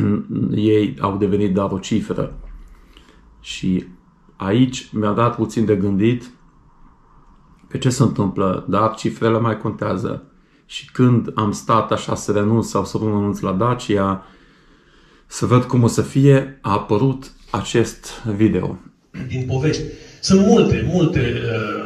ei au devenit dar o cifră. Și aici mi-a dat puțin de gândit pe ce se întâmplă, dar cifrele mai contează. Și când am stat așa să renunț sau să renunț la Dacia, să văd cum o să fie, a apărut acest video. Din povești. Sunt multe, multe uh,